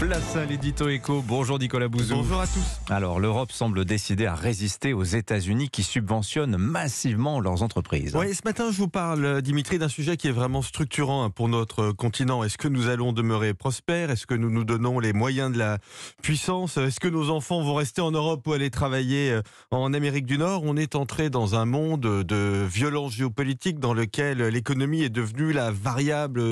Place à l'édito éco. Bonjour Nicolas Bouzou. Bonjour à tous. Alors l'Europe semble décider à résister aux États-Unis qui subventionnent massivement leurs entreprises. Oui, ce matin je vous parle euh, Dimitri d'un sujet qui est vraiment structurant hein, pour notre euh, continent. Est-ce que nous allons demeurer prospères Est-ce que nous nous donnons les moyens de la puissance euh, Est-ce que nos enfants vont rester en Europe ou aller travailler en Amérique du Nord On est entré dans un monde de violence géopolitique dans lequel l'économie est devenue la variable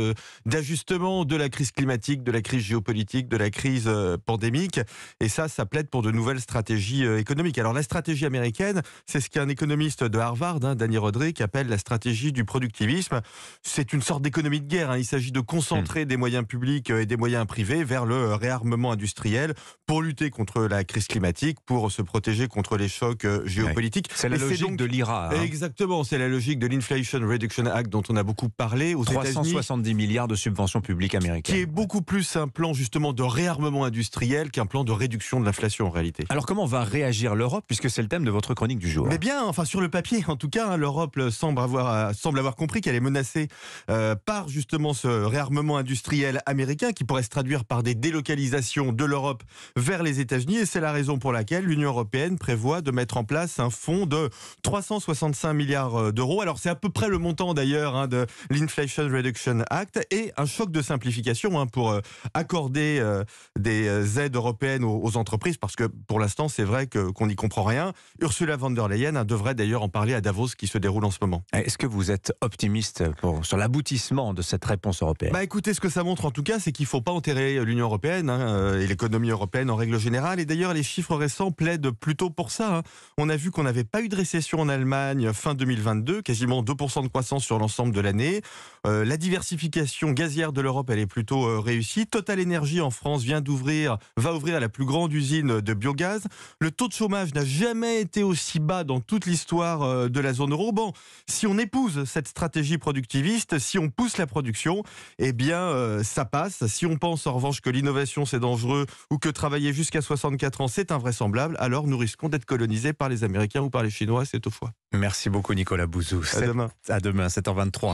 d'ajustement de la crise climatique, de la crise géopolitique, de la crise euh, pandémique. Et ça, ça plaide pour de nouvelles stratégies euh, économiques. Alors la stratégie américaine, c'est ce qu'un économiste de Harvard, hein, Danny Roderick, appelle la stratégie du productivisme. C'est une sorte d'économie de guerre. Hein. Il s'agit de concentrer hmm. des moyens publics euh, et des moyens privés vers le réarmement industriel pour lutter contre la crise climatique, pour se protéger contre les chocs géopolitiques. C'est la logique de l'IRA. Hein. Exactement, c'est la logique de l'Inflation Reduction Act dont on a beaucoup parlé aux 370 milliards de subventions publiques américaines. Qui est beaucoup plus un plan justement de réarmement industriel qu'un plan de réduction de l'inflation en réalité. Alors comment va réagir l'Europe puisque c'est le thème de votre chronique du jour Mais bien, enfin sur le papier en tout cas, hein, l'Europe euh, semble avoir, euh, semble avoir compris qu'elle est menacée euh, par justement ce réarmement industriel américain qui pourrait se traduire par des délocalisations de l'Europe vers les États-Unis et c'est la raison pour laquelle l'Union européenne prévoit de mettre en place un fonds de 365 milliards d'euros. Alors c'est à peu près le montant d'ailleurs hein, de l'Inflation Reduction Act et un choc de simplification hein, pour accorder euh, des euh, aides européennes aux, entreprises, parce que pour l'instant, c'est vrai qu'on n'y comprend rien. Ursula von der Leyen hein, devrait d'ailleurs en parler à Davos qui se déroule en ce moment. Est-ce que vous êtes optimiste pour, sur l'aboutissement de cette réponse européenne bah, Écoutez, ce que ça montre en tout cas, c'est qu'il ne faut pas enterrer l'Union européenne hein, euh, et l'économie européenne en règle générale. Et d'ailleurs, les chiffres récents plaident plutôt pour ça. Hein. On a vu qu'on n'avait pas eu de récession en Allemagne fin 2022, quasiment 2% de croissance sur l'ensemble de l'année. la diversification gazière de l'Europe, elle est plutôt réussie. Total énergie en France, vient d'ouvrir, va ouvrir la plus grande usine de biogaz. Le taux de chômage n'a jamais été aussi bas dans toute l'histoire euh, de la zone euro. Bon, si on épouse cette stratégie productiviste, si on pousse la production, eh bien, euh, ça passe. Si on pense en revanche que l'innovation c'est dangereux ou que travailler jusqu'à 64 ans c'est invraisemblable, alors nous risquons d'être colonisés par les Américains ou par les Chinois, c'est au foie. Merci beaucoup Nicolas Bouzou. À demain. À demain, 7h23.